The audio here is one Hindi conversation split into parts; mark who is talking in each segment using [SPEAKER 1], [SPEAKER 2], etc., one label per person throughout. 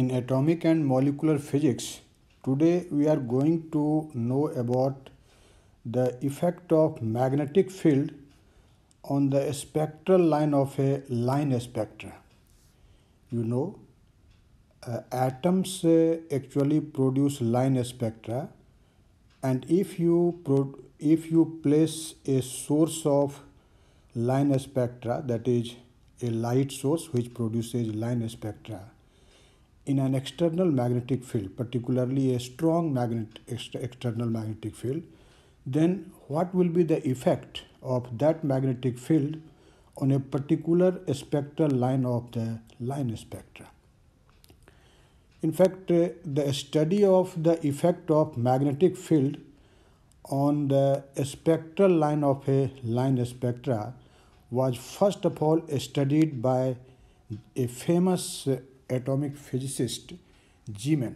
[SPEAKER 1] in atomic and molecular physics. Today we are going to know about the effect of magnetic field on the spectral line of a line spectra. You know, uh, atoms uh, actually produce line spectra and if you if you place a source of line spectra that is a light source which produces line spectra in an external magnetic field, particularly a strong magnet, external magnetic field, then what will be the effect of that magnetic field on a particular spectral line of the line spectra. In fact, uh, the study of the effect of magnetic field on the spectral line of a line spectra was first of all studied by a famous uh, atomic physicist Zeeman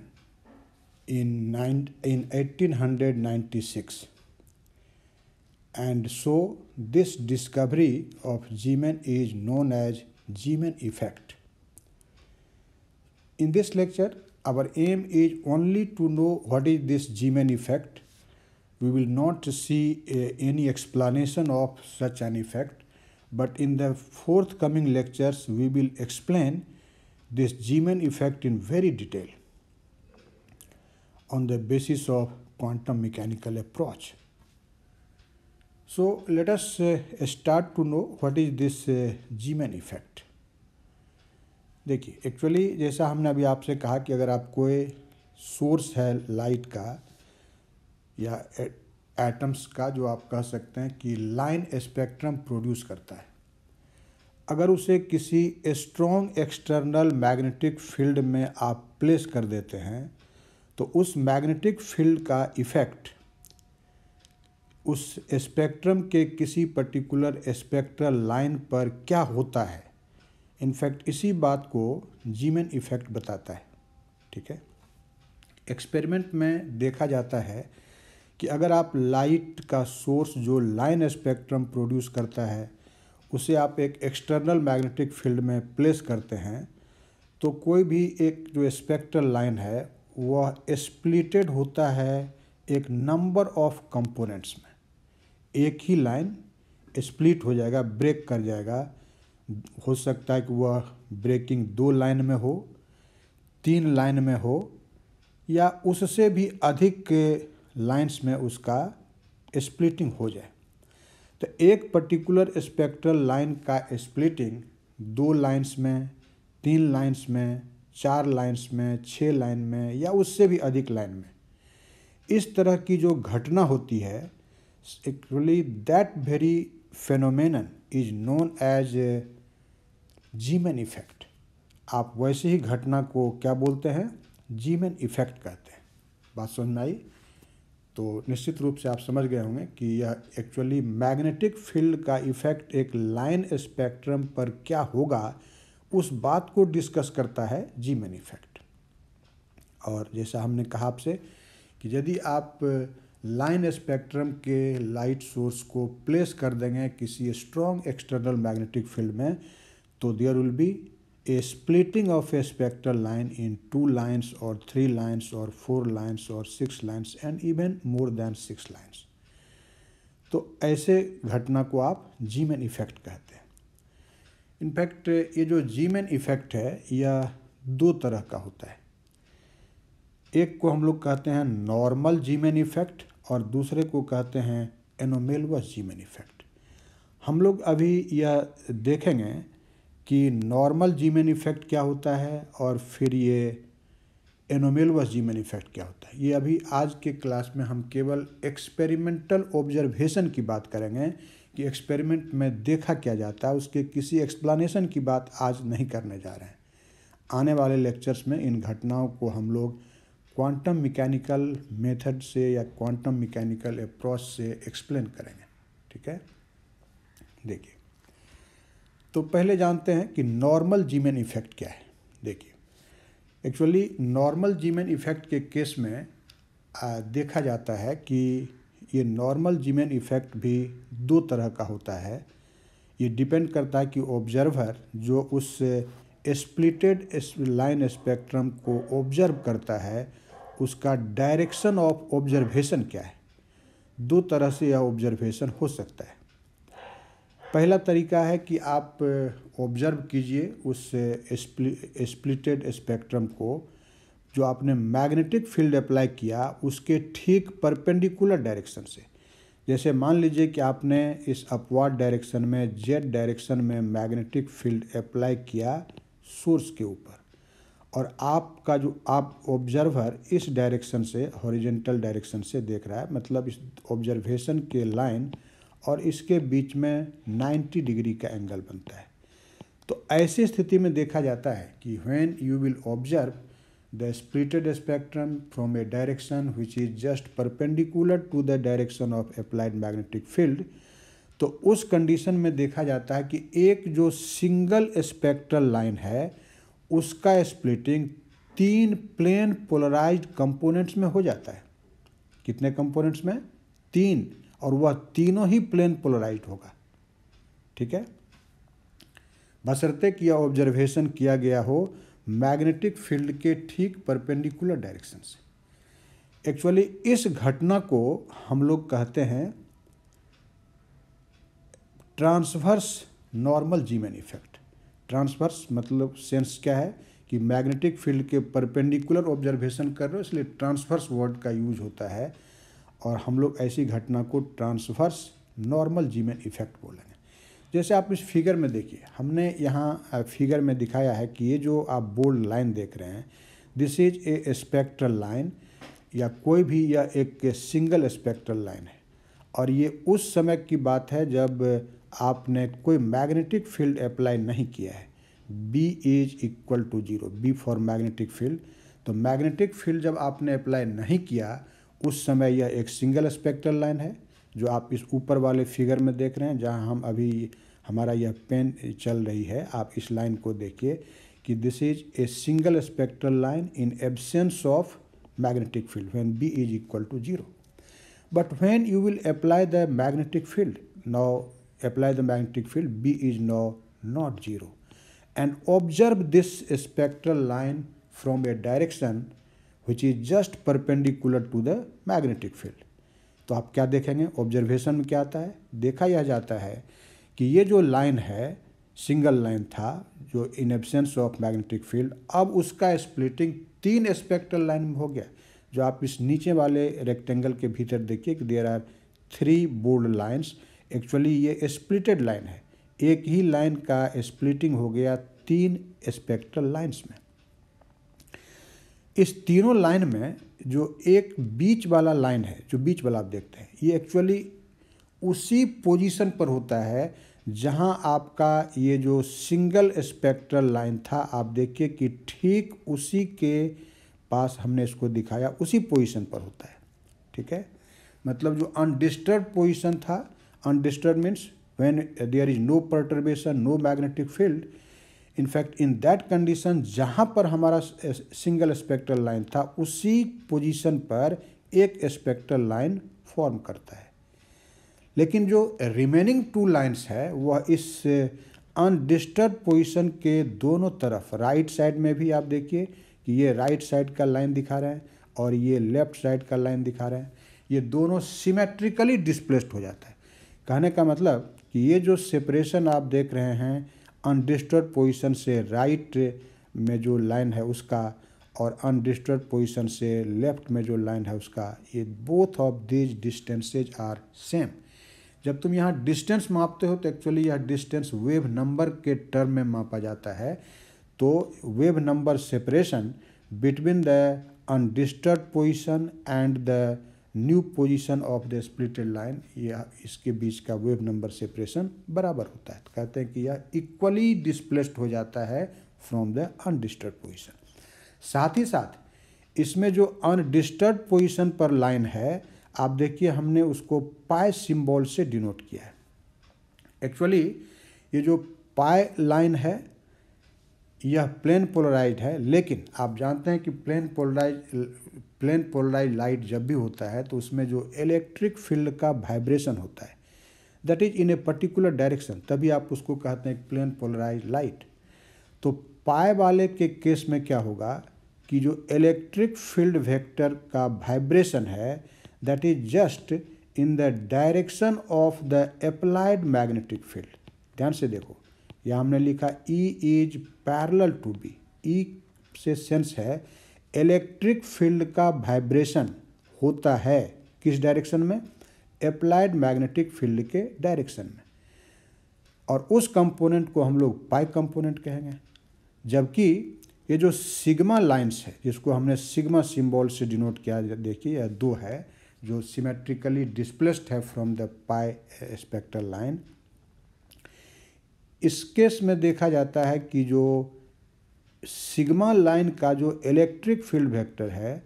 [SPEAKER 1] in, nine, in 1896. And so this discovery of Zeeman is known as Zeeman effect. In this lecture, our aim is only to know what is this Zeeman effect. We will not see uh, any explanation of such an effect, but in the forthcoming lectures, we will explain this Zeeman effect in very detail on the basis of quantum mechanical approach. So let us uh, start to know what is this uh, Zeeman effect. देखिए एक्चुअली जैसा हमने अभी आपसे कहा कि अगर आप कोई सोर्स है लाइट का या एटम्स का जो आप कह सकते हैं कि लाइन स्पेक्ट्रम प्रोड्यूस करता है अगर उसे किसी स्ट्रॉन्ग एक्सटर्नल मैग्नेटिक फील्ड में आप प्लेस कर देते हैं तो उस मैग्नेटिक फील्ड का इफ़ेक्ट उस स्पेक्ट्रम के किसी पर्टिकुलर स्पेक्ट्रल लाइन पर क्या होता है इनफैक्ट इसी बात को जीमेन इफ़ेक्ट बताता है ठीक है एक्सपेरिमेंट में देखा जाता है कि अगर आप लाइट का सोर्स जो लाइन स्पेक्ट्रम प्रोड्यूस करता है उसे आप एक एक्सटर्नल मैग्नेटिक फील्ड में प्लेस करते हैं तो कोई भी एक जो स्पेक्ट्रल लाइन है वह स्प्लिटेड होता है एक नंबर ऑफ कंपोनेंट्स में एक ही लाइन स्प्लिट हो जाएगा ब्रेक कर जाएगा हो सकता है कि वह ब्रेकिंग दो लाइन में हो तीन लाइन में हो या उससे भी अधिक लाइंस में उसका स्प्लिटिंग हो जाए तो एक पर्टिकुलर स्पेक्ट्रल लाइन का स्प्लिटिंग दो लाइन्स में तीन लाइन्स में चार लाइन्स में छः लाइन में या उससे भी अधिक लाइन में इस तरह की जो घटना होती है actually that very phenomenon is known as Zeeman effect आप वैसे ही घटना को क्या बोलते हैं जीमेन इफेक्ट कहते हैं बात समझ में आई तो निश्चित रूप से आप समझ गए होंगे कि यह एक्चुअली मैग्नेटिक फील्ड का इफ़ेक्ट एक लाइन स्पेक्ट्रम पर क्या होगा उस बात को डिस्कस करता है जी मैन इफ़ेक्ट और जैसा हमने कहा आपसे कि यदि आप लाइन स्पेक्ट्रम के लाइट सोर्स को प्लेस कर देंगे किसी स्ट्रॉन्ग एक्सटर्नल मैग्नेटिक फील्ड में तो there will be a splitting of a spectral line in two lines or three lines or four lines or six lines and even more than six lines तो ऐसे घटना को आप जीमेन इफ़ेक्ट कहते हैं इनफैक्ट ये जो जीमेन इफ़ेक्ट है यह दो तरह का होता है एक को हम लोग कहते हैं नॉर्मल जीमेन इफ़ेक्ट और दूसरे को कहते हैं एनोमेलवस जीमेन इफ़ेक्ट हम लोग अभी यह देखेंगे कि नॉर्मल जीमेन इफ़ेक्ट क्या होता है और फिर ये एनोमेलवस जीमेन इफ़ेक्ट क्या होता है ये अभी आज के क्लास में हम केवल एक्सपेरिमेंटल ऑब्जर्वेशन की बात करेंगे कि एक्सपेरिमेंट में देखा क्या जाता है उसके किसी एक्सप्लानेशन की बात आज नहीं करने जा रहे हैं आने वाले लेक्चर्स में इन घटनाओं को हम लोग क्वांटम मैकेनिकल मेथड से या क्वांटम मैकेनिकल अप्रोच से एक्सप्लेन करेंगे ठीक है देखिए तो पहले जानते हैं कि नॉर्मल जीमेन इफ़ेक्ट क्या है देखिए एक्चुअली नॉर्मल जीमेन इफ़ेक्ट के केस में आ, देखा जाता है कि ये नॉर्मल जीमेन इफ़ेक्ट भी दो तरह का होता है ये डिपेंड करता है कि ऑब्जर्वर जो उस स्प्लिटेड लाइन स्पेक्ट्रम को ऑब्जर्व करता है उसका डायरेक्शन ऑफ ऑब्जर्वेशन क्या है दो तरह से यह ऑब्जर्वेशन हो सकता है पहला तरीका है कि आप ऑब्जर्व कीजिए उस स्प्लिटेड स्पेक्ट्रम को जो आपने मैग्नेटिक फील्ड अप्लाई किया उसके ठीक परपेंडिकुलर डायरेक्शन से जैसे मान लीजिए कि आपने इस अपवार्ड डायरेक्शन में जेड डायरेक्शन में मैग्नेटिक फील्ड अप्लाई किया सोर्स के ऊपर और आपका जो आप ऑब्जर्वर इस डायरेक्शन से हॉरिजेंटल डायरेक्शन से देख रहा है मतलब इस ऑब्जर्वेशन के लाइन और इसके बीच में 90 डिग्री का एंगल बनता है तो ऐसी स्थिति में देखा जाता है कि when you will observe the splitted spectrum from a direction which is just perpendicular to the direction of applied magnetic field तो उस कंडीशन में देखा जाता है कि एक जो सिंगल स्पेक्ट्रल लाइन है उसका स्प्लिटिंग तीन प्लेन पोलराइज्ड कंपोनेंट्स में हो जाता है कितने कंपोनेंट्स में तीन और वह तीनों ही प्लेन पोलराइज होगा ठीक है बसरते कि यह ऑब्जर्वेशन किया गया हो मैग्नेटिक फील्ड के ठीक परपेंडिकुलर डायरेक्शन से एक्चुअली इस घटना को हम लोग कहते हैं transverse normal Zeeman effect transverse मतलब सेंस क्या है कि मैग्नेटिक फील्ड के परपेंडिकुलर ऑब्जर्वेशन कर रहे हो इसलिए ट्रांसवर्स वर्ड का यूज होता है और हम लोग ऐसी घटना को ट्रांसवर्स नॉर्मल जीमेन इफेक्ट बोलेंगे जैसे आप इस फिगर में देखिए हमने यहाँ फिगर में दिखाया है कि ये जो आप बोल्ड लाइन देख रहे हैं this is a spectral line या कोई भी या एक सिंगल स्पेक्ट्रल लाइन है और ये उस समय की बात है जब आपने कोई मैग्नेटिक फील्ड अप्लाई नहीं किया है B is equal to zero B for magnetic field तो मैग्नेटिक फील्ड जब आपने अप्लाई नहीं किया उस समय यह एक सिंगल स्पेक्ट्रल लाइन है जो आप इस ऊपर वाले फिगर में देख रहे हैं जहां हम अभी हमारा यह पेन चल रही है आप इस लाइन को देखिए कि this is a single spectral line in absence of magnetic field when B is equal to zero but when you will apply the magnetic field now apply the magnetic field B is now not zero and observe this spectral line from a direction which is just perpendicular to the magnetic field तो आप क्या देखेंगे ऑब्जर्वेशन में क्या आता है देखा यह जाता है कि ये जो लाइन है सिंगल लाइन था जो in absence of magnetic field अब उसका स्प्लिटिंग तीन स्पेक्ट्रल लाइन में हो गया जो आप इस नीचे वाले रेक्टेंगल के भीतर देखिए कि there are three board lines actually ये स्प्लिटेड लाइन है एक ही लाइन का स्प्लिटिंग हो गया तीन स्पेक्ट्रल लाइन्स में इस तीनों लाइन में जो एक बीच वाला लाइन है जो बीच वाला आप देखते हैं ये एक्चुअली उसी पोजीशन पर होता है जहां आपका ये जो सिंगल स्पेक्ट्रल लाइन था आप देखिए कि ठीक उसी के पास हमने इसको दिखाया उसी पोजीशन पर होता है ठीक है मतलब जो अनडिस्टर्ब पोजीशन था undisturb means when there is no perturbation no magnetic field in fact in that condition जहाँ पर हमारा सिंगल स्पेक्ट्रल लाइन था उसी पोजीशन पर एक स्पेक्ट्रल लाइन फॉर्म करता है लेकिन जो रिमेनिंग टू लाइंस है वह इस अनडिस्टर्ब पोजीशन के दोनों तरफ राइट साइड में भी आप देखिए कि ये राइट साइड का लाइन दिखा रहे हैं और ये लेफ्ट साइड का लाइन दिखा रहे हैं ये दोनों सिमेट्रिकली डिस्प्लेस्ड हो जाता है कहने का मतलब कि ये जो सेपरेशन आप देख रहे हैं अनडिस्टर्ब पोजीशन से राइट में जो लाइन है उसका और अनडिस्टर्ब पोजीशन से लेफ्ट में जो लाइन है उसका ये both of these distances are same जब तुम यहाँ डिस्टेंस मापते हो तो एक्चुअली यह डिस्टेंस वेव नंबर के टर्म में मापा जाता है तो wave number separation between the undisturb position and the new position of the splitted line या इसके बीच का वेव नंबर सेपरेशन बराबर होता है तो कहते हैं कि यह इक्वली डिस्प्लेस्ड हो जाता है फ्रॉम द अनडिस्टर्ब पोजीशन साथ ही साथ इसमें जो अनडिस्टर्ब पोजीशन पर लाइन है आप देखिए हमने उसको पाए सिंबल से डिनोट किया है एक्चुअली ये जो पाए लाइन है यह प्लेन पोलराइज है लेकिन आप जानते हैं कि plane polarise plane polarise light जब भी होता है तो उसमें जो इलेक्ट्रिक फील्ड का वाइब्रेशन होता है that is in a particular direction तभी आप उसको कहते हैं प्लेन पोलराइज लाइट तो पाए वाले के केस में क्या होगा कि जो इलेक्ट्रिक फील्ड वेक्टर का वाइब्रेशन है that is just in the direction of the applied magnetic field ध्यान से देखो या हमने लिखा E is parallel to B E से सेंस है इलेक्ट्रिक फील्ड का वाइब्रेशन होता है किस डायरेक्शन में अप्लाइड मैग्नेटिक फील्ड के डायरेक्शन में और उस कंपोनेंट को हम लोग पाई कंपोनेंट कहेंगे जबकि ये जो सिग्मा लाइंस है जिसको हमने सिग्मा सिंबल से डिनोट किया देखिए यह दो है जो सिमेट्रिकली डिस्प्लेस्ड है from the pi spectral line इस केस में देखा जाता है कि जो सिग्मा लाइन का जो इलेक्ट्रिक फील्ड वेक्टर है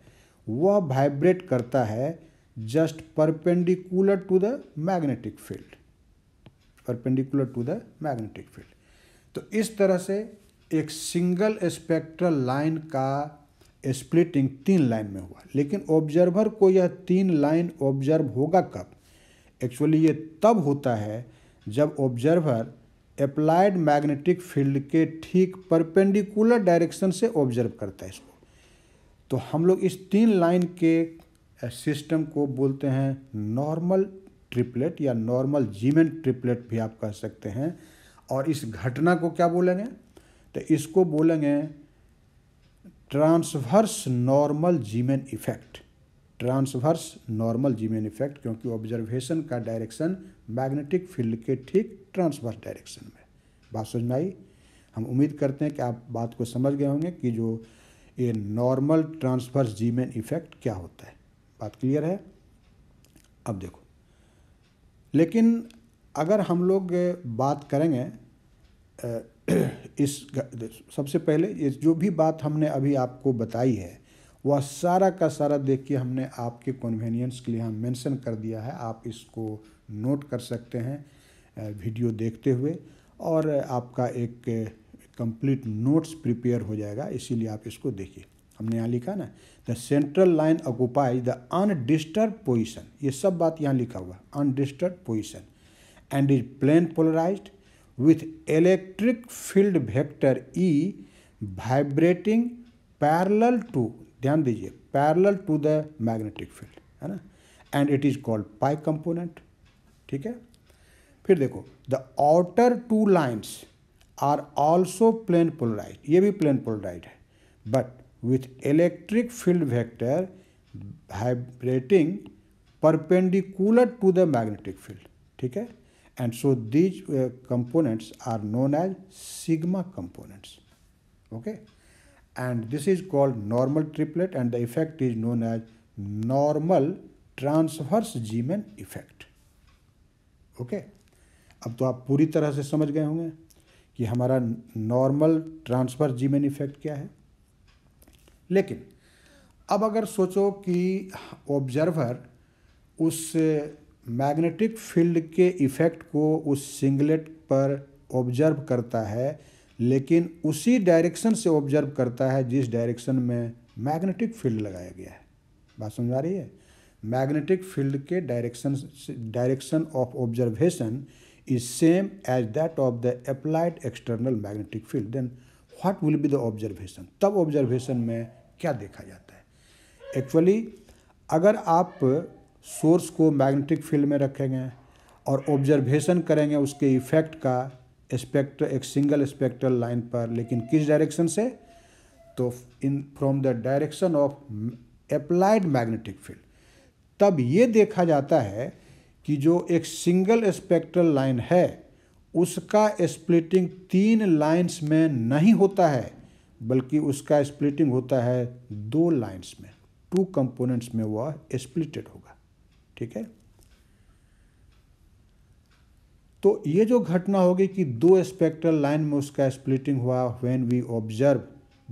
[SPEAKER 1] वह वाइब्रेट करता है just perpendicular to the magnetic field perpendicular to the magnetic field तो इस तरह से एक सिंगल स्पेक्ट्रल लाइन का स्प्लिटिंग तीन लाइन में हुआ लेकिन ऑब्जर्वर को यह तीन लाइन ऑब्जर्व होगा कब एक्चुअली ये तब होता है जब ऑब्जर्वर अप्लाइड मैग्नेटिक फील्ड के ठीक परपेंडिकुलर डायरेक्शन से ऑब्जर्व करता है इसको तो हम लोग इस तीन लाइन के सिस्टम को बोलते हैं नॉर्मल ट्रिपलेट या नॉर्मल जीमेन ट्रिपलेट भी आप कह सकते हैं और इस घटना को क्या बोलेंगे तो इसको बोलेंगे transverse normal Zeeman effect transverse normal Zeeman effect क्योंकि ऑब्जर्वेशन का डायरेक्शन मैग्नेटिक फील्ड के ठीक ट्रांसवर्स डायरेक्शन में बात समझ में आई हम उम्मीद करते हैं कि आप बात को समझ गए होंगे कि जो ये नॉर्मल ट्रांसवर्स जीमेन इफेक्ट क्या होता है बात क्लियर है अब देखो लेकिन अगर हम लोग बात करेंगे इस सबसे पहले जो भी बात हमने अभी आपको बताई है वह सारा का सारा देख के हमने आपके कन्वीनियंस के लिए हम मेंशन कर दिया है आप इसको नोट कर सकते हैं वीडियो देखते हुए और आपका एक कंप्लीट नोट्स प्रिपेयर हो जाएगा इसीलिए आप इसको देखिए हमने यहाँ लिखा ना the central line occupies the undisturb position ये सब बात यहाँ लिखा हुआ undisturb position and is plane polarise with electric field vector E vibrating parallel to ध्यान दीजिए parallel to the magnetic field है ना and it is called pi component ठीक है फिर देखो the outer two lines are also plane polarise ये भी प्लेन पोलराइज है but with electric field vector vibrating perpendicular to the magnetic field ठीक है and so these components are known as sigma components okay and this is called normal triplet and the effect is known as normal transverse Zeeman effect okay अब तो आप पूरी तरह से समझ गए होंगे कि हमारा नॉर्मल ट्रांसफर जीमेन इफेक्ट क्या है लेकिन अब अगर सोचो कि ऑब्जर्वर उस मैग्नेटिक फील्ड के इफ़ेक्ट को उस सिंगलेट पर ऑब्जर्व करता है लेकिन उसी डायरेक्शन से ऑब्जर्व करता है जिस डायरेक्शन में मैग्नेटिक फील्ड लगाया गया है बात समझ आ रही है मैग्नेटिक फील्ड के direction direction of observation is same as that of the applied external magnetic field then what will be the observation तब ऑब्जर्वेशन में क्या देखा जाता है एक्चुअली अगर आप सोर्स को मैग्नेटिक फील्ड में रखेंगे और ऑब्जर्वेशन करेंगे उसके इफेक्ट का स्पेक्ट्र एक सिंगल स्पेक्ट्रल लाइन पर लेकिन किस डायरेक्शन से तो in from the direction of applied magnetic field तब ये देखा जाता है कि जो एक सिंगल स्पेक्ट्रल लाइन है उसका स्प्लिटिंग तीन लाइंस में नहीं होता है बल्कि उसका स्प्लिटिंग होता है दो लाइंस में टू कंपोनेंट्स में वह स्प्लिटेड होगा ठीक है तो ये जो घटना होगी कि दो स्पेक्ट्रल लाइन में उसका स्प्लिटिंग हुआ when we observe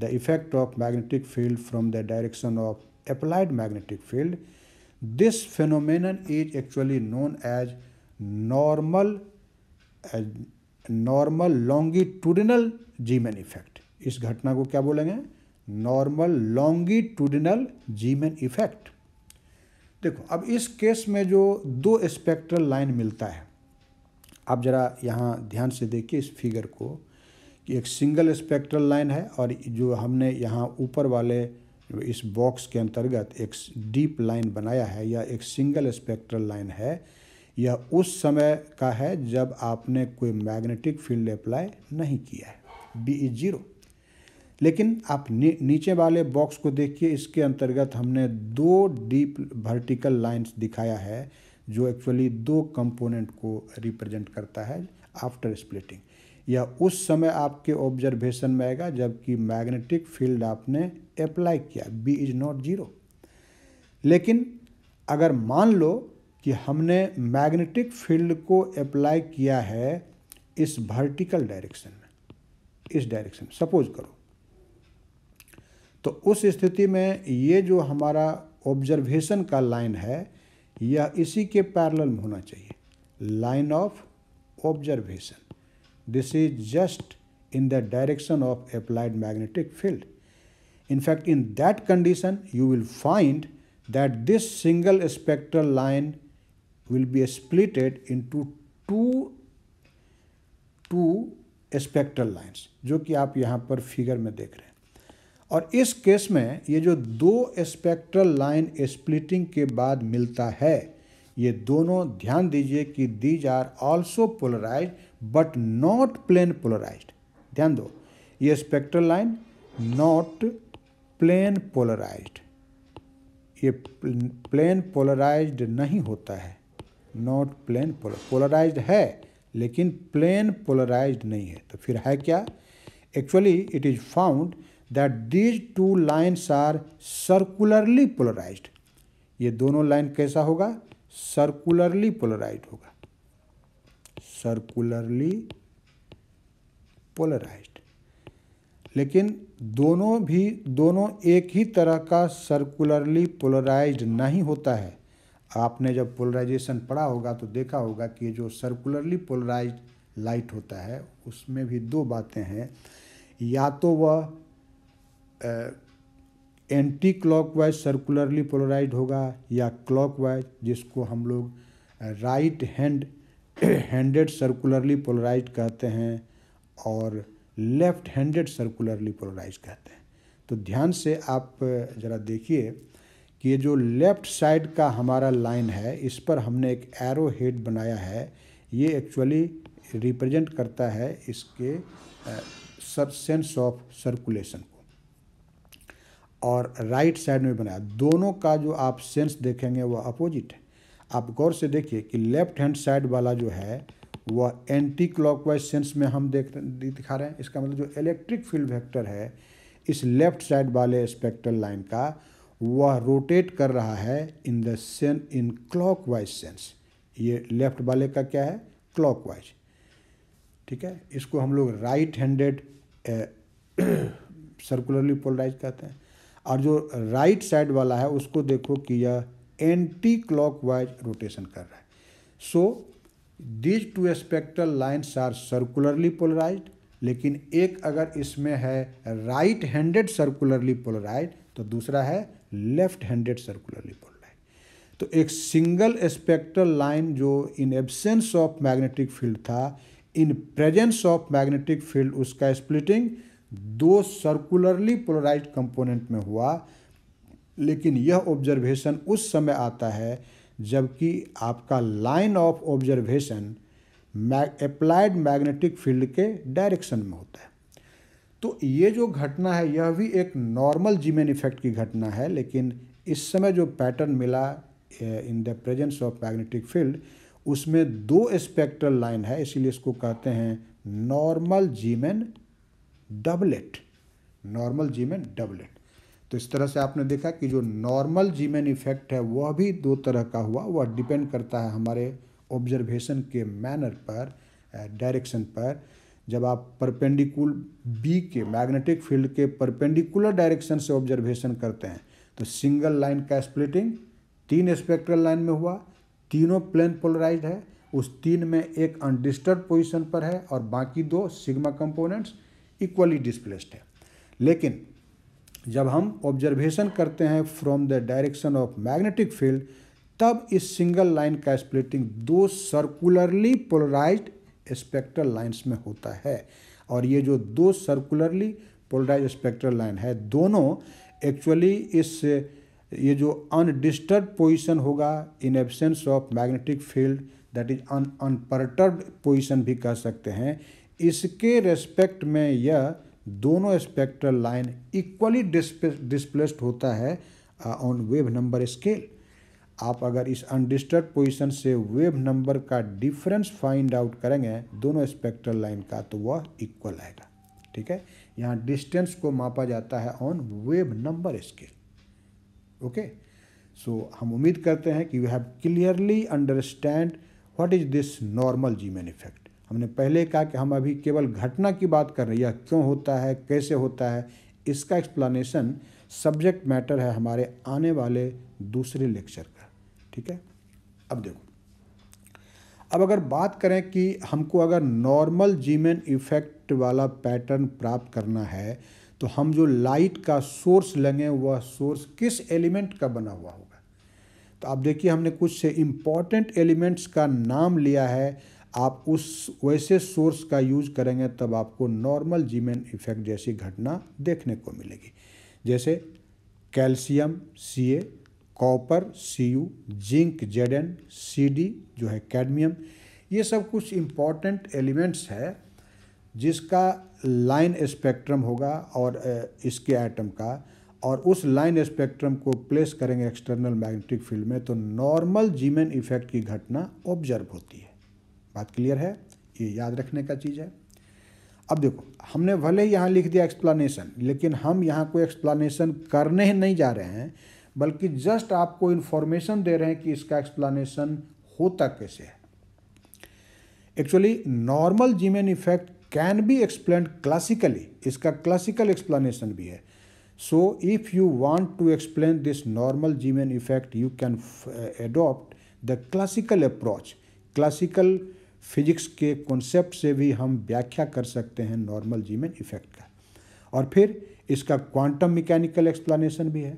[SPEAKER 1] the effect of magnetic field from the direction of applied magnetic field this phenomenon is actually known as normal normal longitudinal Zeeman effect इस घटना को क्या बोलेंगे नॉर्मल लॉन्गिट्यूडिनल जीमेन इफेक्ट देखो अब इस केस में जो दो स्पेक्ट्रल लाइन मिलता है आप ज़रा यहाँ ध्यान से देखिए इस फिगर को कि एक सिंगल स्पेक्ट्रल लाइन है और जो हमने यहाँ ऊपर वाले इस बॉक्स के अंतर्गत एक डीप लाइन बनाया है या एक सिंगल स्पेक्ट्रल लाइन है यह उस समय का है जब आपने कोई मैग्नेटिक फील्ड अप्लाई नहीं किया है बी इज जीरो लेकिन आप नी, नीचे वाले बॉक्स को देखिए इसके अंतर्गत हमने दो डीप वर्टिकल लाइंस दिखाया है जो एक्चुअली दो कंपोनेंट को रिप्रेजेंट करता है आफ्टर स्प्लिटिंग या उस समय आपके ऑब्जर्वेशन में आएगा जबकि मैग्नेटिक फील्ड आपने अप्लाई किया बी इज नॉट जीरो लेकिन अगर मान लो कि हमने मैग्नेटिक फील्ड को अप्लाई किया है इस वर्टिकल डायरेक्शन में इस डायरेक्शन सपोज करो तो उस स्थिति में ये जो हमारा ऑब्जर्वेशन का लाइन है या इसी के पैरल में होना चाहिए line of observation this is just in the direction of applied magnetic field in fact in that condition you will find that this single spectral line will be splitted in to two two spectral lines जो कि आप यहाँ पर फिगर में देख रहे हैं और इस केस में ये जो दो स्पेक्ट्रल लाइन स्प्लिटिंग के बाद मिलता है ये दोनों ध्यान दीजिए कि these are also polarise but not plane polarise ध्यान दो ये spectral line not plane polarise ये प्लेन पोलराइज नहीं होता है नॉट प्लेन पोलराइज है लेकिन प्लेन पोलराइज नहीं है तो फिर है क्या actually it is found that these two lines are circularly polarise ये दोनों लाइन कैसा होगा सर्कुलरली पोलराइज होगा सर्कुलरली पोलराइज लेकिन दोनों भी दोनों एक ही तरह का सर्कुलरली पोलराइज नहीं होता है आपने जब पोलराइजेशन पढ़ा होगा तो देखा होगा कि जो सर्कुलरली पोलराइज लाइट होता है उसमें भी दो बातें हैं या तो वह एंटी क्लॉकवाइज सर्कुलरली पोलराइज होगा या क्लॉकवाइज जिसको हम लोग right hand handed circularly polarise कहते हैं और लेफ्ट हैंडेड सर्कुलरली पोलराइज कहते हैं तो ध्यान से आप ज़रा देखिए कि ये जो लेफ्ट साइड का हमारा लाइन है इस पर हमने एक एरो हेड बनाया है ये एक्चुअली रिप्रेजेंट करता है इसके सेंस ऑफ सर्कुलेशन और राइट साइड में बनाया दोनों का जो आप सेंस देखेंगे वह अपोजिट है आप गौर से देखिए कि लेफ्ट हैंड साइड वाला जो है वह एंटी क्लॉकवाइज सेंस में हम देख दिखा रहे हैं इसका मतलब जो इलेक्ट्रिक फील्ड वेक्टर है इस लेफ्ट साइड वाले स्पेक्ट्रल लाइन का वह रोटेट कर रहा है इन द सेन इन क्लॉकवाइज सेंस ये लेफ्ट वाले का क्या है क्लॉकवाइज ठीक है इसको हम लोग राइट हैंडेड सर्कुलरली पोलराइज कहते हैं और जो राइट साइड वाला है उसको देखो कि यह एंटी क्लॉकवाइज रोटेशन कर रहा है so these two spectral lines are circularly polarise लेकिन एक अगर इसमें है राइट हैंडेड सर्कुलरली पोलराइज तो दूसरा है लेफ्ट हैंडेड सर्कुलरली पोलराइज तो एक सिंगल स्पेक्ट्रल लाइन जो in absence of magnetic field था in presence of magnetic field उसका स्प्लिटिंग दो सर्कुलरली पोलराइज कंपोनेंट में हुआ लेकिन यह ऑब्जर्वेशन उस समय आता है जबकि आपका line of observation applied magnetic field के डायरेक्शन में होता है तो ये जो घटना है यह भी एक नॉर्मल जीमेन इफेक्ट की घटना है लेकिन इस समय जो पैटर्न मिला in the presence of magnetic field उसमें दो स्पेक्ट्रल लाइन है इसीलिए इसको कहते हैं normal Zeeman doublet normal Zeeman doublet तो इस तरह से आपने देखा कि जो नॉर्मल जीमेन इफेक्ट है वह भी दो तरह का हुआ वह डिपेंड करता है हमारे ऑब्जर्वेशन के मैनर पर डायरेक्शन पर जब आप परपेंडिकुल बी के मैग्नेटिक फील्ड के परपेंडिकुलर डायरेक्शन से ऑब्जर्वेशन करते हैं तो सिंगल लाइन का स्प्लिटिंग तीन स्पेक्ट्रल लाइन में हुआ तीनों प्लेन पोलराइज्ड है उस तीन में एक अनडिस्टर्ब पोजीशन पर है और बाकी दो सिग्मा कंपोनेंट्स इक्वली डिस्प्लेस्ड है लेकिन जब हम ऑब्जर्वेशन करते हैं from the direction of magnetic field तब इस सिंगल लाइन का स्प्लिटिंग दो सर्कुलरली पोलराइज स्पेक्ट्रल लाइंस में होता है और ये जो दो सर्कुलरली पोलराइज स्पेक्ट्रल लाइन है दोनों एक्चुअली इस ये जो अनडिस्टर्ब पोजिशन होगा in absence of magnetic field that is un unperturb position भी कह सकते हैं इसके रेस्पेक्ट में यह दोनों स्पेक्ट्रल लाइन इक्वली डिस्प्लेस्ड होता है ऑन वेव नंबर स्केल आप अगर इस अनडिस्टर्ब पोजीशन से वेव नंबर का डिफरेंस फाइंड आउट करेंगे दोनों स्पेक्ट्रल लाइन का तो वह इक्वल आएगा ठीक है यहाँ डिस्टेंस को मापा जाता है on wave number scale okay so हम उम्मीद करते हैं कि you have clearly understand what is this normal Zeeman effect हमने पहले कहा कि हम अभी केवल घटना की बात कर रहे हैं यह क्यों होता है कैसे होता है इसका एक्सप्लानेशन सब्जेक्ट मैटर है हमारे आने वाले दूसरे लेक्चर का ठीक है अब देखो अब अगर बात करें कि हमको अगर नॉर्मल जीमेन इफेक्ट वाला पैटर्न प्राप्त करना है तो हम जो लाइट का सोर्स लेंगे वह सोर्स किस एलिमेंट का बना हुआ होगा तो आप देखिए हमने कुछ से इम्पॉर्टेंट एलिमेंट्स का नाम लिया है आप उस वैसे सोर्स का यूज़ करेंगे तब आपको नॉर्मल जीमेन इफेक्ट जैसी घटना देखने को मिलेगी जैसे calcium C A copper C U zinc Z N C D जो है कैडमियम ये सब कुछ इम्पॉर्टेंट एलिमेंट्स है जिसका लाइन स्पेक्ट्रम होगा और इसके आइटम का और उस लाइन स्पेक्ट्रम को प्लेस करेंगे एक्सटर्नल मैग्नेटिक फील्ड में तो नॉर्मल जीमेन इफेक्ट की घटना ऑब्जर्व होती है बात क्लियर है ये याद रखने का चीज़ है अब देखो हमने भले ही यहाँ लिख दिया एक्सप्लानेशन लेकिन हम यहाँ कोई एक्सप्लानेशन करने नहीं जा रहे हैं बल्कि जस्ट आपको इन्फॉर्मेशन दे रहे हैं कि इसका एक्सप्लानेशन होता कैसे है actually normal Zeeman effect can be explain classically इसका क्लासिकल एक्सप्लानेशन भी है so if you want to explain this normal Zeeman effect you can adopt the classical approach classical physics के कॉन्सेप्ट से भी हम व्याख्या कर सकते हैं नॉर्मल जीमेन इफेक्ट का और फिर इसका क्वांटम मैकेनिकल एक्सप्लानशन भी है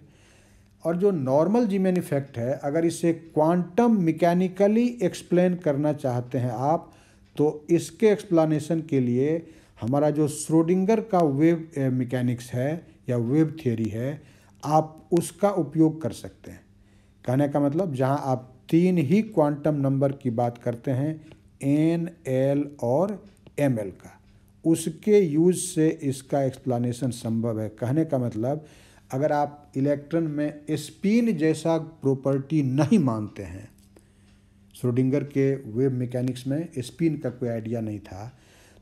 [SPEAKER 1] और जो नॉर्मल जीमेन इफेक्ट है अगर इसे क्वांटम मैकेनिकली एक्सप्लेन करना चाहते हैं आप तो इसके एक्सप्लानशन के लिए हमारा जो श्रोडिंगर का वेव मैकेनिक्स है या वेव थियोरी है आप उसका उपयोग कर सकते हैं कहने का मतलब जहां आप तीन ही क्वांटम नंबर की बात करते हैं एन एल और एम एल का उसके यूज से इसका एक्सप्लानेशन संभव है कहने का मतलब अगर आप इलेक्ट्रॉन में स्पिन जैसा प्रॉपर्टी नहीं मानते हैं श्रोडिंगर के वेव मैकेनिक्स में स्पिन का कोई आइडिया नहीं था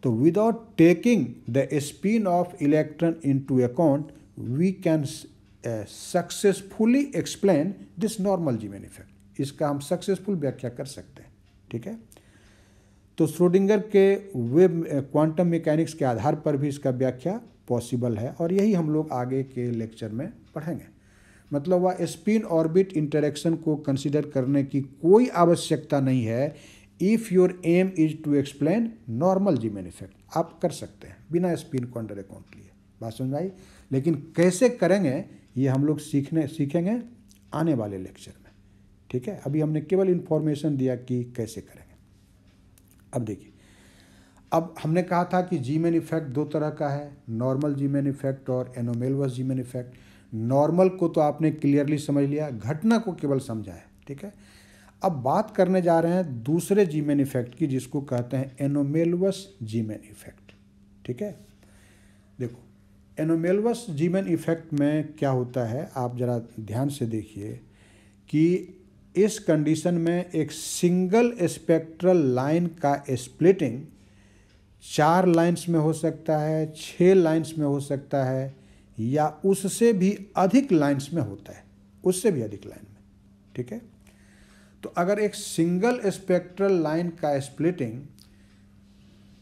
[SPEAKER 1] तो without taking the spin of electron into account we can successfully explain this normal Zeeman effect इसका हम सक्सेसफुल व्याख्या कर सकते हैं ठीक है तो श्रोडिंगर के वेब क्वांटम मैकेनिक्स के आधार पर भी इसका व्याख्या पॉसिबल है और यही हम लोग आगे के लेक्चर में पढ़ेंगे मतलब वह स्पिन ऑर्बिट इंटरेक्शन को कंसिडर करने की कोई आवश्यकता नहीं है if your aim is to explain normal Z effect आप कर सकते हैं बिना स्पिन को अंडर अकाउंट लिए बात समझ आई लेकिन कैसे करेंगे ये हम लोग सीखने सीखेंगे आने वाले लेक्चर में ठीक है अभी हमने केवल इन्फॉर्मेशन दिया कि कैसे करें अब देखिए अब हमने कहा था कि जीमेन इफेक्ट दो तरह का है नॉर्मल जीमेन इफेक्ट और एनोमेलवस जीमेन इफेक्ट नॉर्मल को तो आपने क्लियरली समझ लिया घटना को केवल समझा है ठीक है अब बात करने जा रहे हैं दूसरे जीमेन इफेक्ट की जिसको कहते हैं एनोमेलवस जीमेन इफेक्ट ठीक है देखो एनोमेलवस जीमेन इफेक्ट में क्या होता है आप ज़रा ध्यान से देखिए कि इस कंडीशन में एक सिंगल स्पेक्ट्रल लाइन का स्प्लिटिंग चार लाइंस में हो सकता है छः लाइंस में हो सकता है या उससे भी अधिक लाइंस में होता है उससे भी अधिक लाइन में ठीक है तो अगर एक सिंगल स्पेक्ट्रल लाइन का स्प्लिटिंग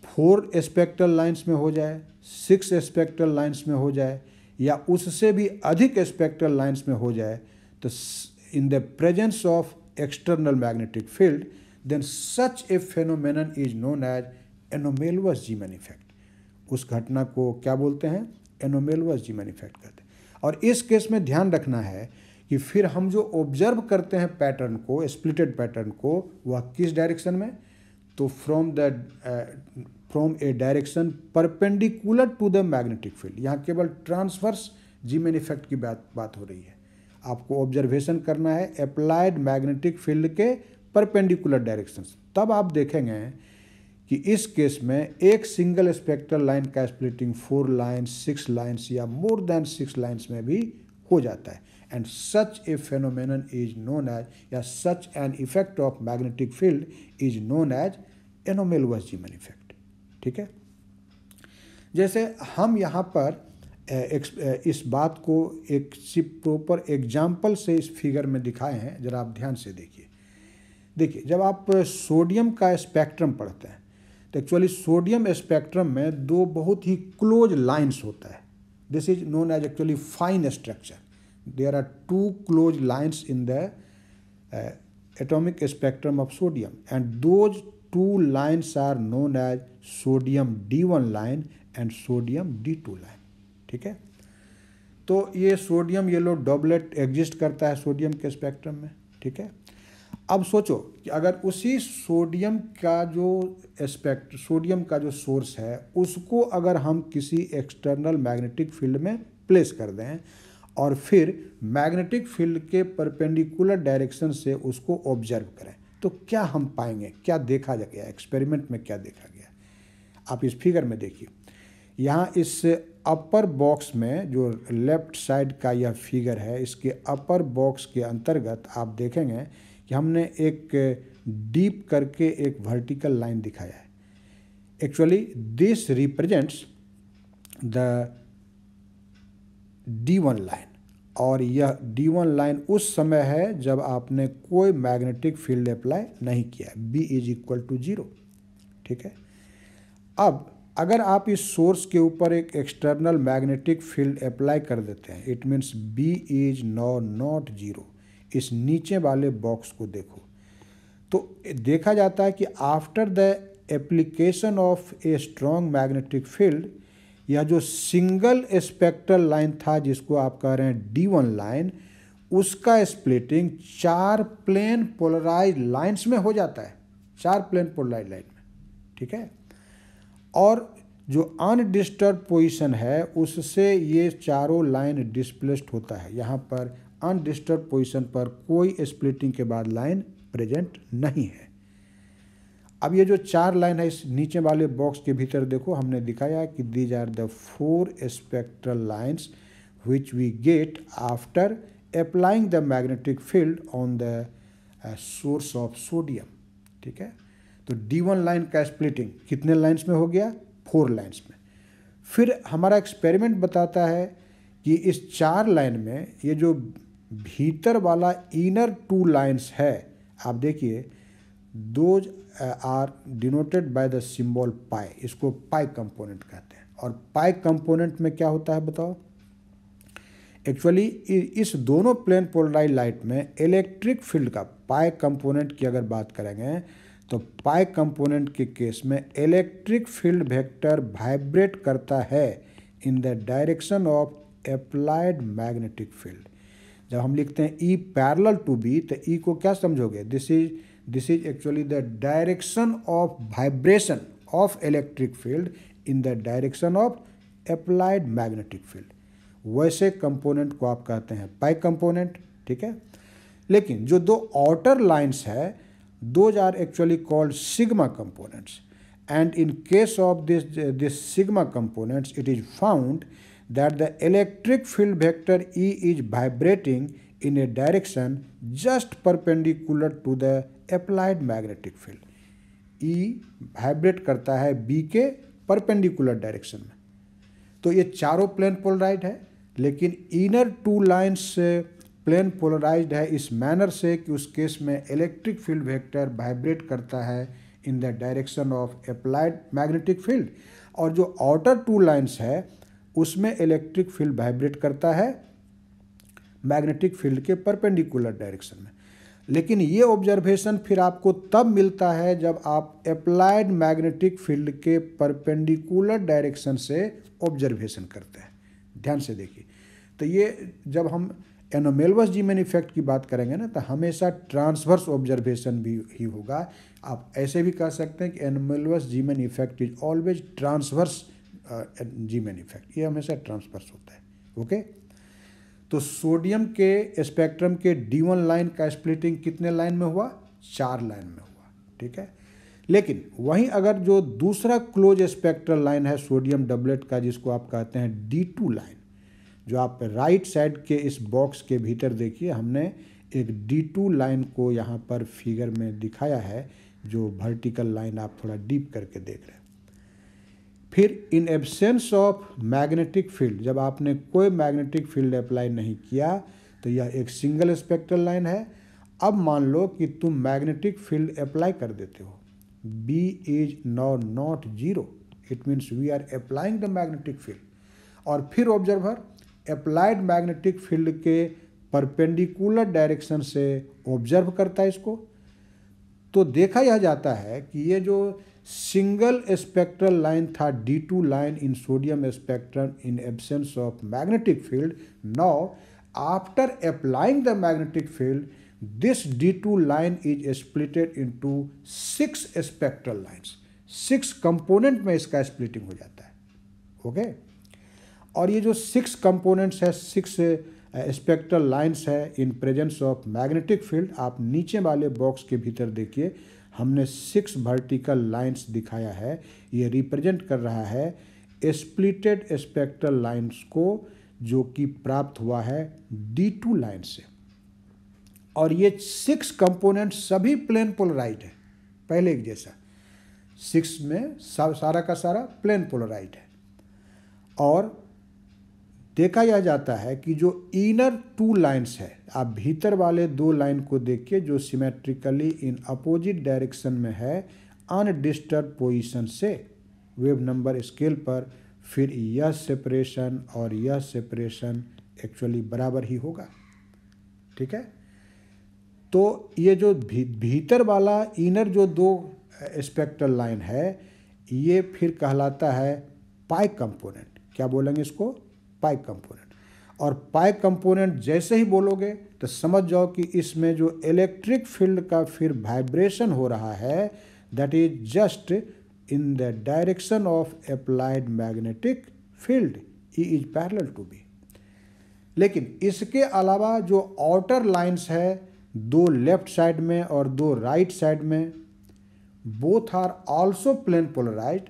[SPEAKER 1] फोर स्पेक्ट्रल लाइंस में हो जाए सिक्स स्पेक्ट्रल लाइंस में हो जाए या उससे भी अधिक स्पेक्ट्रल लाइंस में हो जाए तो in the presence of external magnetic field, then such a phenomenon is known as anomalous Zeeman effect. उस घटना को क्या बोलते हैं एनोमेलवस जीमन इफेक्ट कहते हैं और इस केस में ध्यान रखना है कि फिर हम जो ऑब्जर्व करते हैं पैटर्न को स्प्लिटेड पैटर्न को वह किस डायरेक्शन में तो from the from a direction perpendicular to the magnetic field यहाँ केवल ट्रांसवर्स जीमेन इफेक्ट की बात बात हो रही है आपको ऑब्जर्वेशन करना है अप्लाइड मैग्नेटिक फील्ड के परपेंडिकुलर डायरेक्शंस तब आप देखेंगे कि इस केस में एक सिंगल स्पेक्ट्रल लाइन का splitting four line six lines या मोर देन सिक्स लाइन्स में भी हो जाता है and such a phenomenon is known as या such an effect of magnetic field is known as anomalous effect ठीक है जैसे हम यहाँ पर इस बात को एक सिर्फ प्रॉपर एग्जाम्पल से इस फिगर में दिखाए हैं जरा आप ध्यान से देखिए देखिए जब आप सोडियम का स्पेक्ट्रम पढ़ते हैं तो एक्चुअली सोडियम स्पेक्ट्रम में दो बहुत ही क्लोज लाइन्स होता है this is known as actually fine structure there are two close lines in the atomic spectrum of sodium and those are known as sodium D one line and sodium D two line ठीक है तो ये सोडियम येलो डॉबलेट एग्जिस्ट करता है सोडियम के स्पेक्ट्रम में ठीक है अब सोचो कि अगर उसी सोडियम का जो एस्पेक्ट सोडियम का जो सोर्स है उसको अगर हम किसी एक्सटर्नल मैग्नेटिक फील्ड में प्लेस कर दें और फिर मैग्नेटिक फील्ड के परपेंडिकुलर डायरेक्शन से उसको ऑब्जर्व करें तो क्या हम पाएंगे क्या देखा गया एक्सपेरिमेंट में क्या देखा गया आप इस फिगर में देखिए यहाँ इस अपर बॉक्स में जो लेफ्ट साइड का यह फिगर है इसके अपर बॉक्स के अंतर्गत आप देखेंगे कि हमने एक डीप करके एक वर्टिकल लाइन दिखाया है actually this represents the D one line और यह डी वन लाइन उस समय है जब आपने कोई मैग्नेटिक फील्ड अप्लाई नहीं किया B is equal to zero ठीक है अब अगर आप इस सोर्स के ऊपर एक एक्सटर्नल मैग्नेटिक फील्ड अप्लाई कर देते हैं it means B is no not zero इस नीचे वाले बॉक्स को देखो तो देखा जाता है कि after the application of a strong magnetic field या जो सिंगल स्पेक्ट्रल लाइन था जिसको आप कह रहे हैं डी वन लाइन उसका स्प्लिटिंग चार प्लेन पोलराइज लाइन्स में हो जाता है चार प्लेन पोलराइज लाइन में ठीक है और जो अनडिस्टर्ब पोजीशन है उससे ये चारों लाइन डिस्प्लेस्ड होता है यहाँ पर अनडिस्टर्ब पोजीशन पर कोई स्प्लिटिंग के बाद लाइन प्रेजेंट नहीं है अब ये जो चार लाइन है इस नीचे वाले बॉक्स के भीतर देखो हमने दिखाया कि these are the four spectral lines which we get after applying the magnetic field on the source of sodium ठीक है तो डी वन लाइन का स्प्लिटिंग कितने लाइन्स में हो गया फोर लाइन्स में फिर हमारा एक्सपेरिमेंट बताता है कि इस चार लाइन में ये जो भीतर वाला इनर टू लाइन्स है आप देखिए those are denoted by the symbol pi इसको पाई कंपोनेंट कहते हैं और पाई कंपोनेंट में क्या होता है बताओ एक्चुअली इस दोनों प्लेन पोलराइज लाइट में इलेक्ट्रिक फील्ड का पाई कंपोनेंट की अगर बात करेंगे तो पाई कंपोनेंट के केस में इलेक्ट्रिक फील्ड वेक्टर वाइब्रेट करता है in the direction of applied magnetic field जब हम लिखते हैं ई पैरल टू बी तो ई e को क्या समझोगे this is this is actually the direction of vibration of electric field in the direction of applied magnetic field वैसे कंपोनेंट को आप कहते हैं पाई कंपोनेंट ठीक है लेकिन जो दो आउटर लाइंस है those are actually called sigma components and in case of this uh, this sigma components it is found that the electric field vector E is vibrating in a direction just perpendicular to the applied magnetic field E vibrate karta hai B के परपेंडिकुलर डायरेक्शन में तो ये चारों प्लेन पोलराइड है लेकिन inner two lines plane polarised है इस मैनर से कि उस केस में इलेक्ट्रिक फील्ड वेक्टर वाइब्रेट करता है in the direction of applied magnetic field और जो आउटर टू लाइन्स है उसमें इलेक्ट्रिक फील्ड वाइब्रेट करता है मैग्नेटिक फील्ड के परपेंडिकुलर डायरेक्शन में लेकिन ये ऑब्जर्वेशन फिर आपको तब मिलता है जब आप अप्लाइड मैग्नेटिक फील्ड के परपेंडिकुलर डायरेक्शन से ऑब्जर्वेशन करते हैं ध्यान से देखिए तो ये जब हम एनोमेलवस जी मैन इफेक्ट की बात करेंगे ना तो हमेशा ट्रांसवर्स ऑब्जर्वेशन भी ही होगा आप ऐसे भी कह सकते हैं कि anomalous Zeeman effect is always transverse Zeeman effect ये हमेशा ट्रांसवर्स होता है ओके तो सोडियम के स्पेक्ट्रम के डी वन लाइन का स्प्लिटिंग कितने लाइन में हुआ चार लाइन में हुआ ठीक है लेकिन वहीं अगर जो दूसरा क्लोज स्पेक्ट्रल लाइन है सोडियम डबलेट का जिसको आप कहते हैं डी टू लाइन जो आप राइट साइड के इस बॉक्स के भीतर देखिए हमने एक डी टू लाइन को यहाँ पर फिगर में दिखाया है जो वर्टिकल लाइन आप थोड़ा डीप करके देख रहे हैं फिर in absence of magnetic field जब आपने कोई मैग्नेटिक फील्ड अप्लाई नहीं किया तो यह एक सिंगल स्पेक्ट्रल लाइन है अब मान लो कि तुम मैग्नेटिक फील्ड अप्लाई कर देते हो B is no not zero it means we are applying the magnetic field और फिर ऑब्जर्वर अप्लाइड मैग्नेटिक फील्ड के परपेंडिकुलर डायरेक्शन से ऑब्जर्व करता है इसको तो देखा यह जाता है कि ये जो सिंगल स्पेक्ट्रल लाइन था D two line in sodium spectrum in absence of magnetic field now after applying the magnetic field this D2 is splitted in into six spectral lines. Six component में इसका स्प्लिटिंग हो जाता है ओके okay? और ये जो सिक्स कंपोनेंट्स है सिक्स स्पेक्ट्रल लाइंस है in presence of magnetic field आप नीचे वाले बॉक्स के भीतर देखिए हमने सिक्स वर्टिकल लाइंस दिखाया है ये रिप्रेजेंट कर रहा है स्प्लिटेड स्पेक्ट्रल लाइंस को जो कि प्राप्त हुआ है डी टू लाइन से और ये सिक्स कंपोनेंट सभी प्लेन पोलराइट है पहले एक जैसा सिक्स में सारा का सारा प्लेन पोलराइट है और देखा यह जाता है कि जो इनर टू लाइंस है आप भीतर वाले दो लाइन को देखिए जो सिमेट्रिकली इन अपोजिट डायरेक्शन में है अनडिस्टर्ब पोजिशन से वेव नंबर स्केल पर फिर यह सेपरेशन और यह सेपरेशन एक्चुअली बराबर ही होगा ठीक है तो ये जो भी, भीतर वाला इनर जो दो स्पेक्ट्रल लाइन है ये फिर कहलाता है पाई कंपोनेंट क्या बोलेंगे इसको पाइप कंपोनेंट और पाइप कंपोनेंट जैसे ही बोलोगे तो समझ जाओ कि इसमें जो इलेक्ट्रिक फील्ड का फिर वाइब्रेशन हो रहा है that is just in the direction of applied magnetic field E is parallel to B लेकिन इसके अलावा जो आउटर लाइंस है दो लेफ्ट साइड में और दो राइट right साइड में both are also plane polarise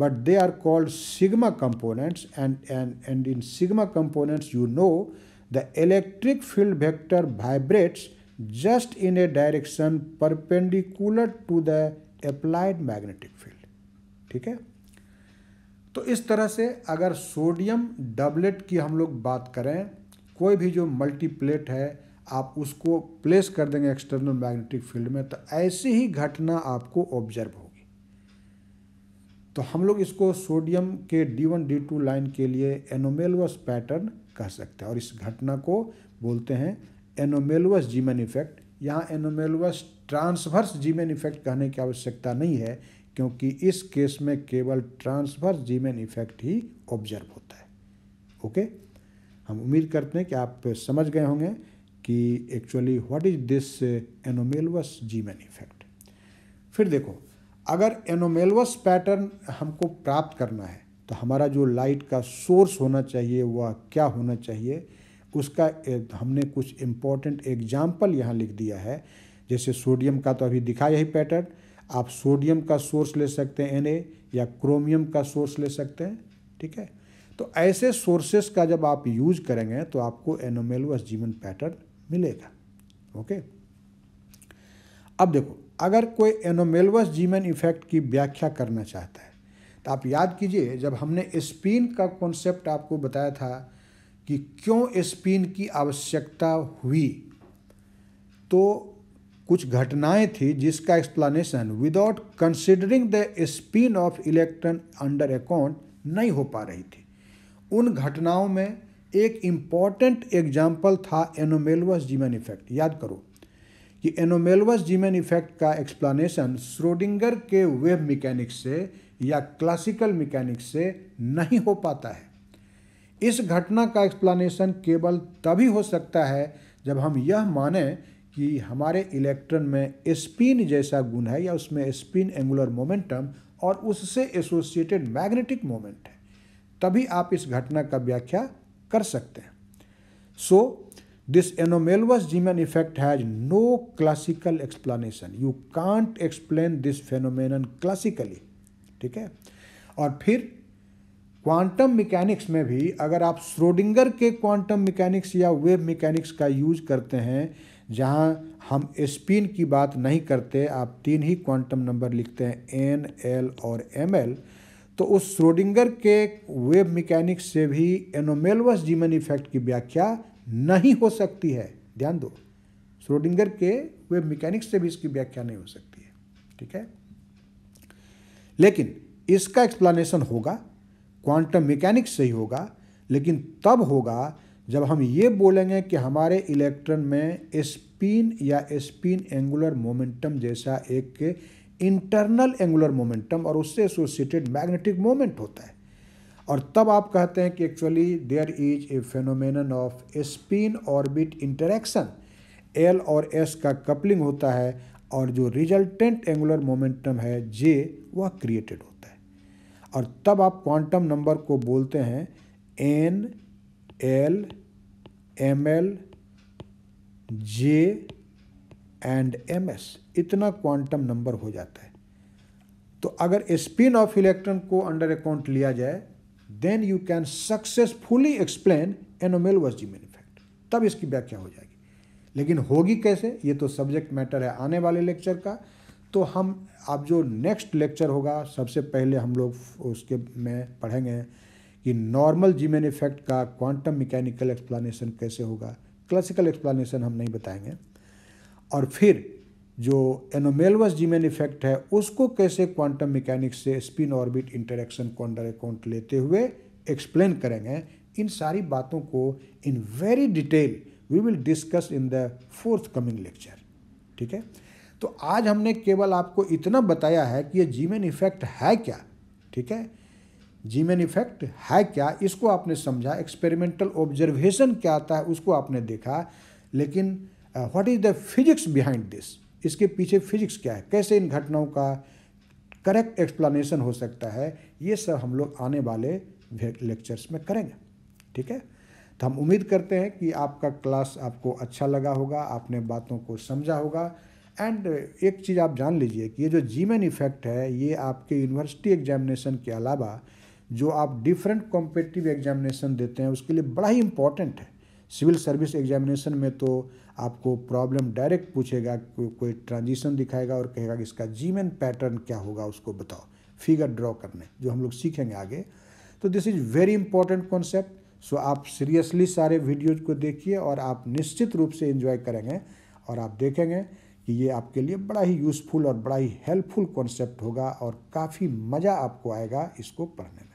[SPEAKER 1] but they are called sigma components and, and, and in sigma components you know the electric field vector vibrates just in a direction perpendicular to the applied magnetic field ठीक है तो इस तरह से अगर सोडियम डबलेट की हम लोग बात करें कोई भी जो मल्टीप्लेट है आप उसको प्लेस कर देंगे एक्सटर्नल मैग्नेटिक फील्ड में तो ऐसी ही घटना आपको ऑब्जर्व तो हम लोग इसको सोडियम के D one D two line के लिए एनोमेलवस पैटर्न कह सकते हैं और इस घटना को बोलते हैं एनोमेलवस जीमेन इफेक्ट यहाँ एनोमेलवस ट्रांसवर्स जीमेन इफेक्ट कहने की आवश्यकता नहीं है क्योंकि इस केस में केवल ट्रांसवर्स जीमेन इफेक्ट ही ऑब्जर्व होता है ओके हम उम्मीद करते हैं कि आप समझ गए होंगे कि actually what is this anomalous Zeeman effect फिर देखो अगर एनोमेलवस पैटर्न हमको प्राप्त करना है तो हमारा जो लाइट का सोर्स होना चाहिए वह क्या होना चाहिए उसका हमने कुछ इम्पोर्टेंट एग्जाम्पल यहाँ लिख दिया है जैसे सोडियम का तो अभी दिखा यही पैटर्न आप सोडियम का सोर्स ले सकते हैं एन या क्रोमियम का सोर्स ले सकते हैं ठीक है तो ऐसे सोर्सेस का जब आप यूज करेंगे तो आपको एनोमेलवस जीवन पैटर्न मिलेगा ओके अब देखो अगर कोई एनोमेलवस जीमन इफेक्ट की व्याख्या करना चाहता है तो आप याद कीजिए जब हमने स्पिन का कॉन्सेप्ट आपको बताया था कि क्यों स्पिन की आवश्यकता हुई तो कुछ घटनाएं थी जिसका explanation without considering the spin of electron under account नहीं हो पा रही थी उन घटनाओं में एक इम्पॉर्टेंट एग्जाम्पल था एनोमेलवस जीवन इफेक्ट याद करो कि एनोमेलवस जीमेन इफेक्ट का एक्सप्लानेशन श्रोडिंगर के वेब मैकेनिक्स से या क्लासिकल मैकेनिक्स से नहीं हो पाता है इस घटना का एक्सप्लानेशन केवल तभी हो सकता है जब हम यह माने कि हमारे इलेक्ट्रॉन में स्पिन जैसा गुण है या उसमें स्पिन एंगुलर मोमेंटम और उससे एसोसिएटेड मैग्नेटिक मोमेंट है तभी आप इस घटना का व्याख्या कर सकते हैं so so, this anomalous Zeeman effect has no classical explanation you can't explain this phenomenon classically ठीक है और फिर क्वांटम मैकेनिक्स में भी अगर आप श्रोडिंगर के क्वांटम मैकेनिक्स या वेव मैकेनिक्स का यूज करते हैं जहां हम स्पिन की बात नहीं करते आप तीन ही क्वांटम नंबर लिखते हैं एन एल और एम एल तो उस श्रोडिंगर के वेव मैकेनिक्स से भी एनोमेलवस जीमन इफेक्ट की व्याख्या नहीं हो सकती है ध्यान दो श्रोडिंगर के वे मैकेनिक्स से भी इसकी व्याख्या नहीं हो सकती है ठीक है लेकिन इसका एक्सप्लानेशन होगा क्वांटम मैकेनिक्स से ही होगा लेकिन तब होगा जब हम ये बोलेंगे कि हमारे इलेक्ट्रॉन में स्पिन या स्पिन एंगुलर मोमेंटम जैसा एक इंटरनल एंगुलर मोमेंटम और उससे एसोसिएटेड मैग्नेटिक मोमेंट होता है और तब आप कहते हैं कि actually there is a phenomenon of spin orbit interaction l और एस का कपलिंग होता है और जो रिजल्टेंट एंगुलर मोमेंटम है जे वह क्रिएटेड होता है और तब आप क्वांटम नंबर को बोलते हैं N l m l j and m s इतना क्वांटम नंबर हो जाता है तो अगर स्पिन ऑफ इलेक्ट्रॉन को अंडर अकाउंट लिया जाए then you can successfully explain anomalous Z effect तब इसकी व्याख्या हो जाएगी लेकिन होगी कैसे ये तो सब्जेक्ट मैटर है आने वाले लेक्चर का तो हम अब जो नेक्स्ट लेक्चर होगा सबसे पहले हम लोग उसके में पढ़ेंगे कि नॉर्मल जीमेन इफेक्ट का क्वांटम मैकेनिकल एक्सप्लानेशन कैसे होगा क्लासिकल एक्सप्लानेशन हम नहीं बताएंगे और फिर जो एनोमेलवस जीमेन इफेक्ट है उसको कैसे क्वांटम मैकेनिक्स से स्पिन ऑर्बिट इंटरेक्शन कॉन्डर अकाउंट लेते हुए एक्सप्लेन करेंगे इन सारी बातों को in very detail we will discuss in the forthcoming lecture ठीक है तो आज हमने केवल आपको इतना बताया है कि ये जीमेन इफेक्ट है क्या ठीक है जीमेन इफेक्ट है क्या इसको आपने समझा एक्सपेरिमेंटल ऑब्जर्वेशन क्या आता है उसको आपने देखा लेकिन what is the physics behind this इसके पीछे फिजिक्स क्या है कैसे इन घटनाओं का करेक्ट एक्सप्लानेशन हो सकता है ये सब हम लोग आने वाले लेक्चर्स में करेंगे ठीक है तो हम उम्मीद करते हैं कि आपका क्लास आपको अच्छा लगा होगा आपने बातों को समझा होगा एंड एक चीज़ आप जान लीजिए कि ये जो जीमेन इफेक्ट है ये आपके यूनिवर्सिटी एग्जामिनेशन के अलावा जो आप डिफरेंट कॉम्पिटिटिव एग्जामिनेशन देते हैं उसके लिए बड़ा ही इम्पॉर्टेंट है सिविल सर्विस एग्जामिनेशन में तो आपको प्रॉब्लम डायरेक्ट पूछेगा को, कोई ट्रांजिशन दिखाएगा और कहेगा कि इसका जीमेन पैटर्न क्या होगा उसको बताओ फिगर ड्रॉ करने जो हम लोग सीखेंगे आगे तो this is very important concept so आप सीरियसली सारे वीडियोज को देखिए और आप निश्चित रूप से इन्जॉय करेंगे और आप देखेंगे कि ये आपके लिए बड़ा ही यूज़फुल और बड़ा ही हेल्पफुल कॉन्सेप्ट होगा और काफ़ी मज़ा आपको आएगा इसको पढ़ने में